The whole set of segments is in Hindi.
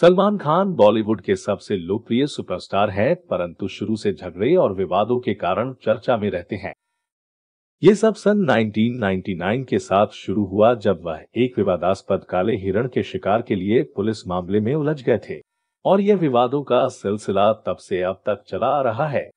सलमान खान बॉलीवुड के सबसे लोकप्रिय सुपरस्टार हैं परंतु शुरू से झगड़े और विवादों के कारण चर्चा में रहते हैं ये सब सन 1999 के साथ शुरू हुआ जब वह एक विवादास्पद काले हिरण के शिकार के लिए पुलिस मामले में उलझ गए थे और यह विवादों का सिलसिला तब से अब तक चला आ रहा है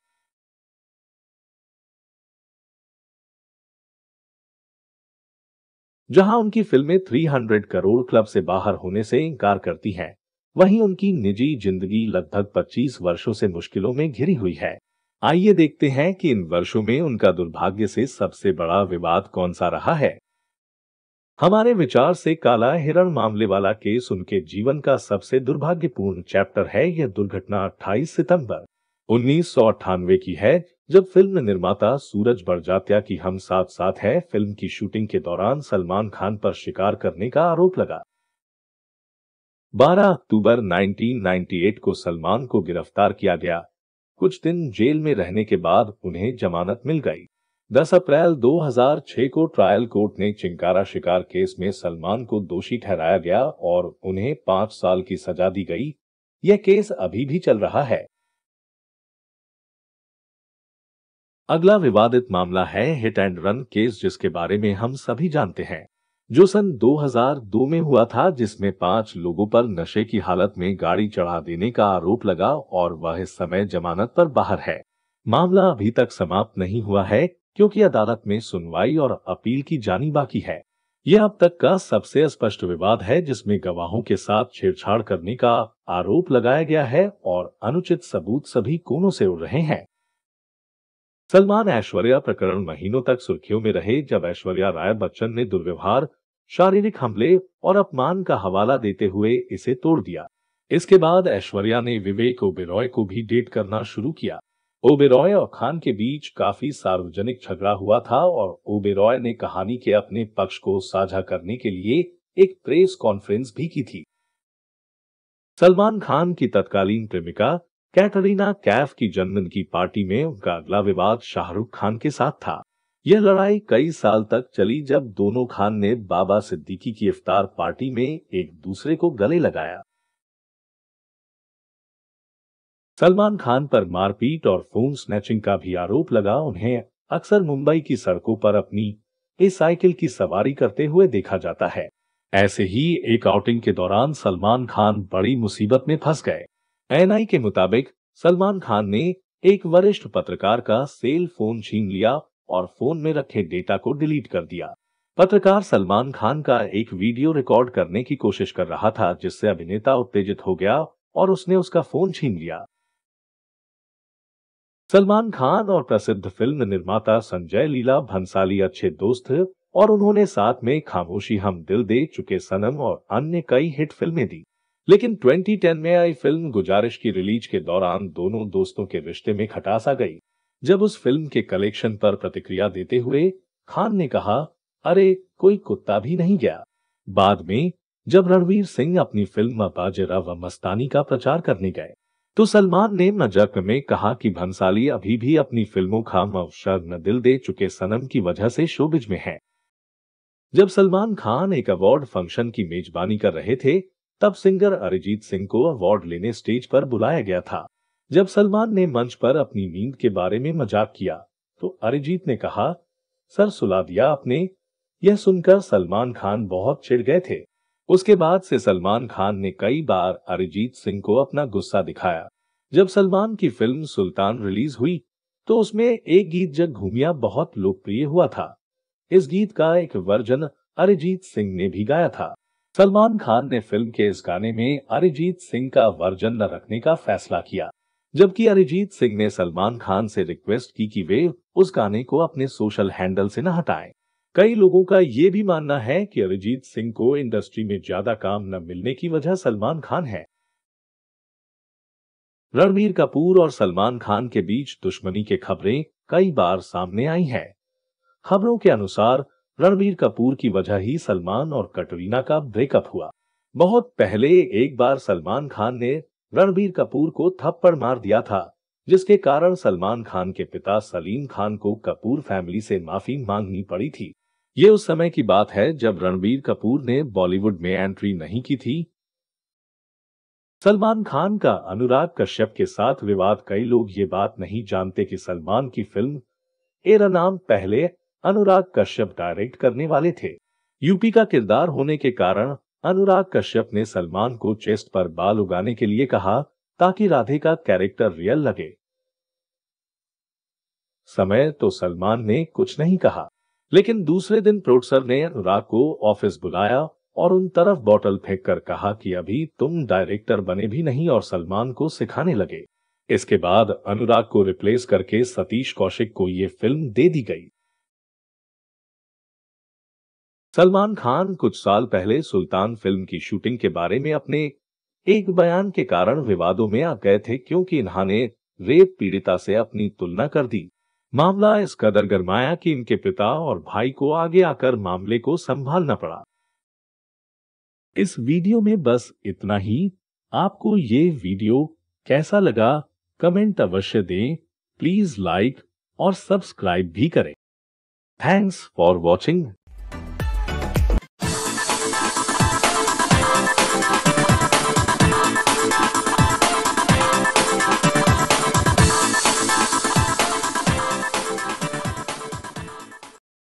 जहां उनकी फिल्में 300 करोड़ क्लब से बाहर होने से इनकार करती हैं वहीं उनकी निजी जिंदगी लगभग 25 वर्षों से मुश्किलों में घिरी हुई है आइए देखते हैं कि इन वर्षों में उनका दुर्भाग्य से सबसे बड़ा विवाद कौन सा रहा है हमारे विचार से काला हिरण मामले वाला केस उनके जीवन का सबसे दुर्भाग्यपूर्ण चैप्टर है यह दुर्घटना 28 सितंबर उन्नीस की है जब फिल्म निर्माता सूरज बड़जात्या की हम साथ साथ है फिल्म की शूटिंग के दौरान सलमान खान पर शिकार करने का आरोप लगा 12 अक्टूबर 1998 को सलमान को गिरफ्तार किया गया कुछ दिन जेल में रहने के बाद उन्हें जमानत मिल गई 10 अप्रैल 2006 को ट्रायल कोर्ट ने चिंकारा शिकार केस में सलमान को दोषी ठहराया गया और उन्हें पांच साल की सजा दी गई यह केस अभी भी चल रहा है अगला विवादित मामला है हिट एंड रन केस जिसके बारे में हम सभी जानते हैं जो सन 2002 में हुआ था जिसमें पांच लोगों पर नशे की हालत में गाड़ी चढ़ा देने का आरोप लगा और वह इस समय जमानत पर बाहर है मामला अभी तक समाप्त नहीं हुआ है क्योंकि अदालत में सुनवाई और अपील की जानी बाकी है यह अब तक का सबसे स्पष्ट विवाद है जिसमें गवाहों के साथ छेड़छाड़ करने का आरोप लगाया गया है और अनुचित सबूत सभी कोनों से उड़ रहे हैं सलमान ऐश्वर्या प्रकरण महीनों तक सुर्खियों में रहे जब ऐश्वर्या राय बच्चन ने दुर्व्यवहार शारीरिक हमले और अपमान का हवाला देते हुए इसे तोड़ दिया इसके बाद ऐश्वर्या ने विवेक ओबेरॉय को भी डेट करना शुरू किया ओबेरॉय और खान के बीच काफी सार्वजनिक झगड़ा हुआ था और ओबेरॉय ने कहानी के अपने पक्ष को साझा करने के लिए एक प्रेस कॉन्फ्रेंस भी की थी सलमान खान की तत्कालीन प्रेमिका कैटरीना कैफ की जन्मदिन की पार्टी में उनका अगला विवाद शाहरुख खान के साथ था यह लड़ाई कई साल तक चली जब दोनों खान ने बाबा सिद्दीकी की इफ्तार पार्टी में एक दूसरे को गले लगाया सलमान खान पर मारपीट और फोन स्नैचिंग का भी आरोप लगा उन्हें अक्सर मुंबई की सड़कों पर अपनी ए साइकिल की सवारी करते हुए देखा जाता है ऐसे ही एक आउटिंग के दौरान सलमान खान बड़ी मुसीबत में फंस गए एनआई के मुताबिक सलमान खान ने एक वरिष्ठ पत्रकार का सेल फोन छीन लिया और फोन में रखे डेटा को डिलीट कर दिया पत्रकार सलमान खान का एक वीडियो रिकॉर्ड करने की कोशिश कर रहा था जिससे अभिनेता उत्तेजित हो गया और उसने उसका फोन छीन लिया सलमान खान और प्रसिद्ध फिल्म निर्माता संजय लीला भंसाली अच्छे दोस्त और उन्होंने साथ में खामोशी हम दिल दे चुके सनम और अन्य कई हिट फिल्में दी लेकिन 2010 में आई फिल्म गुजारिश की रिलीज के दौरान दोनों दोस्तों के रिश्ते में खटास आ गई जब उस फिल्म के कलेक्शन पर प्रतिक्रिया देते हुए खान ने कहा अरे कोई कुत्ता भी नहीं गया बाद में जब रणवीर सिंह अपनी फिल्म बाजरा व मस्तानी का प्रचार करने गए तो सलमान ने मजाक में कहा कि भंसाली अभी भी अपनी फिल्मों का मवशर न दिल दे चुके सनम की वजह से शोबिज में है जब सलमान खान एक अवार्ड फंक्शन की मेजबानी कर रहे थे तब सिंगर अरिजीत सिंह को अवार्ड लेने स्टेज पर बुलाया गया था जब सलमान ने मंच पर अपनी नींद के बारे में मजाक किया तो अरिजीत ने कहा सर सुला दिया आपने यह सुनकर सलमान खान बहुत चिढ़ गए थे उसके बाद से सलमान खान ने कई बार अरिजीत सिंह को अपना गुस्सा दिखाया जब सलमान की फिल्म सुल्तान रिलीज हुई तो उसमें एक गीत जग घूमिया बहुत लोकप्रिय हुआ था इस गीत का एक वर्जन अरिजीत सिंह ने भी गाया था सलमान खान ने फिल्म के इस गाने में अरिजीत सिंह का वर्जन न रखने का फैसला किया जबकि अरिजीत सिंह ने सलमान खान से रिक्वेस्ट की कि वे उस गाने को अपने सोशल हैंडल से न हटाएं। कई लोगों का ये भी मानना है कि अरिजीत सिंह को इंडस्ट्री में ज्यादा काम न मिलने की वजह सलमान खान है रणबीर कपूर और सलमान खान के बीच दुश्मनी की खबरें कई बार सामने आई हैं। खबरों के अनुसार रणबीर कपूर की वजह ही सलमान और कटरीना का ब्रेकअप हुआ बहुत पहले एक बार सलमान खान ने रणबीर कपूर को थप्पड़ मार दिया था जिसके कारण सलमान खान के पिता सलीम खान को कपूर फैमिली से माफी मांगनी पड़ी थी ये उस समय की बात है जब रणबीर कपूर ने बॉलीवुड में एंट्री नहीं की थी सलमान खान का अनुराग कश्यप के साथ विवाद कई लोग ये बात नहीं जानते कि सलमान की फिल्म एरा नाम पहले अनुराग कश्यप डायरेक्ट करने वाले थे यूपी का किरदार होने के कारण अनुराग कश्यप ने सलमान को चेस्ट पर बाल उगाने के लिए कहा ताकि राधे का कैरेक्टर रियल लगे समय तो सलमान ने कुछ नहीं कहा लेकिन दूसरे दिन प्रोड्यूसर ने अनुराग को ऑफिस बुलाया और उन तरफ बॉटल फेंक कर कहा कि अभी तुम डायरेक्टर बने भी नहीं और सलमान को सिखाने लगे इसके बाद अनुराग को रिप्लेस करके सतीश कौशिक को ये फिल्म दे दी गई सलमान खान कुछ साल पहले सुल्तान फिल्म की शूटिंग के बारे में अपने एक बयान के कारण विवादों में आ गए थे क्योंकि इन्होंने रेप पीड़िता से अपनी तुलना कर दी मामला इस कदर गरमाया कि इनके पिता और भाई को आगे आकर मामले को संभालना पड़ा इस वीडियो में बस इतना ही आपको ये वीडियो कैसा लगा कमेंट अवश्य दें प्लीज लाइक और सब्सक्राइब भी करें थैंक्स फॉर वॉचिंग